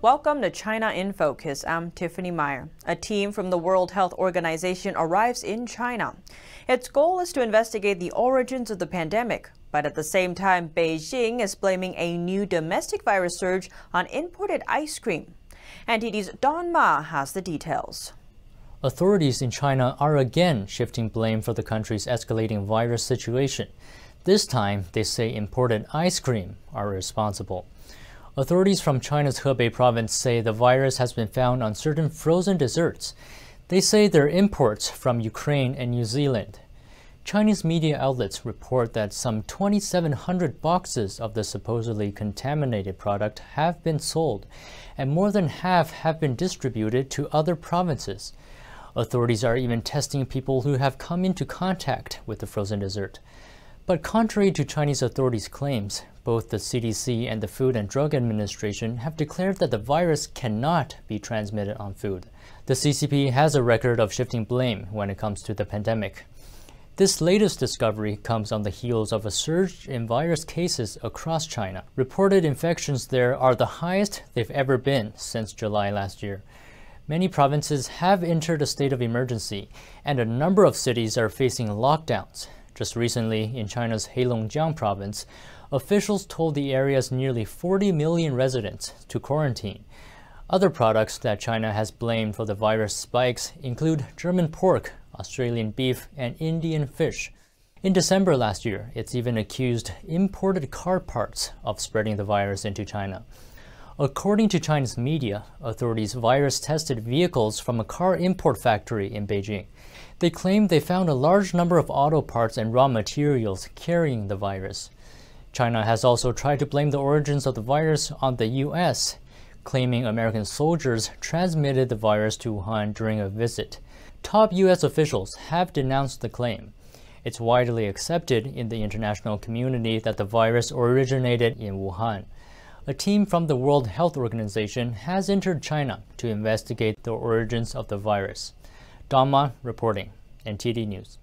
Welcome to China in Focus. I'm Tiffany Meyer. A team from the World Health Organization arrives in China. Its goal is to investigate the origins of the pandemic. But at the same time, Beijing is blaming a new domestic virus surge on imported ice cream. NTD's Don Ma has the details. Authorities in China are again shifting blame for the country's escalating virus situation. This time, they say imported ice cream are responsible. Authorities from China's Hebei province say the virus has been found on certain frozen desserts. They say they're imports from Ukraine and New Zealand. Chinese media outlets report that some 2,700 boxes of the supposedly contaminated product have been sold, and more than half have been distributed to other provinces. Authorities are even testing people who have come into contact with the frozen dessert. But contrary to Chinese authorities' claims, both the CDC and the Food and Drug Administration have declared that the virus cannot be transmitted on food. The CCP has a record of shifting blame when it comes to the pandemic. This latest discovery comes on the heels of a surge in virus cases across China. Reported infections there are the highest they've ever been since July last year. Many provinces have entered a state of emergency, and a number of cities are facing lockdowns, just recently, in China's Heilongjiang province, officials told the area's nearly 40 million residents to quarantine. Other products that China has blamed for the virus spikes include German pork, Australian beef, and Indian fish. In December last year, it's even accused imported car parts of spreading the virus into China. According to Chinese media, authorities virus tested vehicles from a car import factory in Beijing. They claim they found a large number of auto parts and raw materials carrying the virus. China has also tried to blame the origins of the virus on the US, claiming American soldiers transmitted the virus to Wuhan during a visit. Top US officials have denounced the claim. It's widely accepted in the international community that the virus originated in Wuhan a team from the World Health Organization has entered China to investigate the origins of the virus. Dama reporting, NTD News.